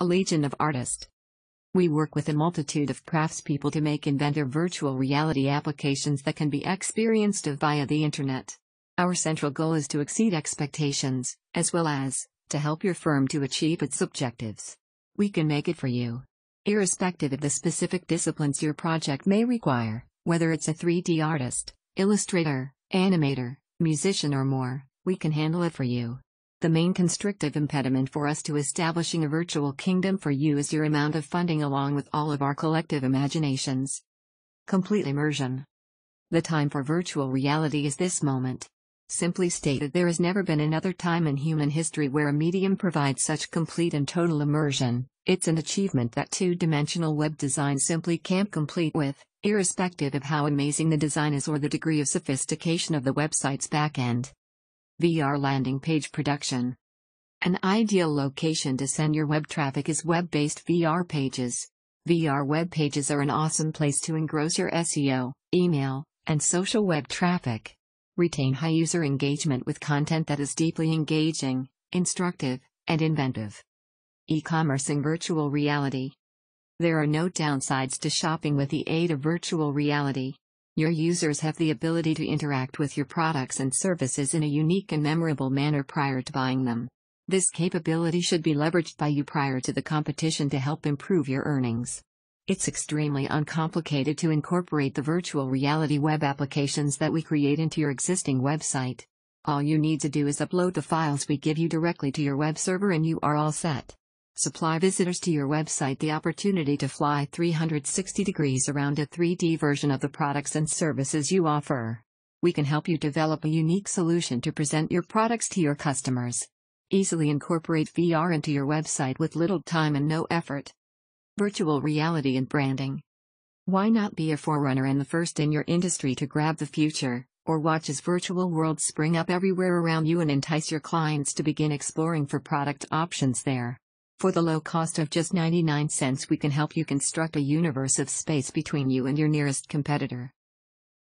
a legion of artists. We work with a multitude of craftspeople to make inventive virtual reality applications that can be experienced via the internet. Our central goal is to exceed expectations, as well as to help your firm to achieve its objectives. We can make it for you. Irrespective of the specific disciplines your project may require, whether it's a 3D artist, illustrator, animator, musician, or more, we can handle it for you. The main constrictive impediment for us to establishing a virtual kingdom for you is your amount of funding along with all of our collective imaginations. Complete immersion. The time for virtual reality is this moment. Simply stated there has never been another time in human history where a medium provides such complete and total immersion, it's an achievement that two-dimensional web design simply can't complete with, irrespective of how amazing the design is or the degree of sophistication of the website's backend. VR landing page production. An ideal location to send your web traffic is web based VR pages. VR web pages are an awesome place to engross your SEO, email, and social web traffic. Retain high user engagement with content that is deeply engaging, instructive, and inventive. E commerce in virtual reality. There are no downsides to shopping with the aid of virtual reality. Your users have the ability to interact with your products and services in a unique and memorable manner prior to buying them. This capability should be leveraged by you prior to the competition to help improve your earnings. It's extremely uncomplicated to incorporate the virtual reality web applications that we create into your existing website. All you need to do is upload the files we give you directly to your web server and you are all set supply visitors to your website the opportunity to fly 360 degrees around a 3D version of the products and services you offer. We can help you develop a unique solution to present your products to your customers. Easily incorporate VR into your website with little time and no effort. Virtual reality and branding. Why not be a forerunner and the first in your industry to grab the future? or watch as virtual worlds spring up everywhere around you and entice your clients to begin exploring for product options there. For the low cost of just 99 cents we can help you construct a universe of space between you and your nearest competitor.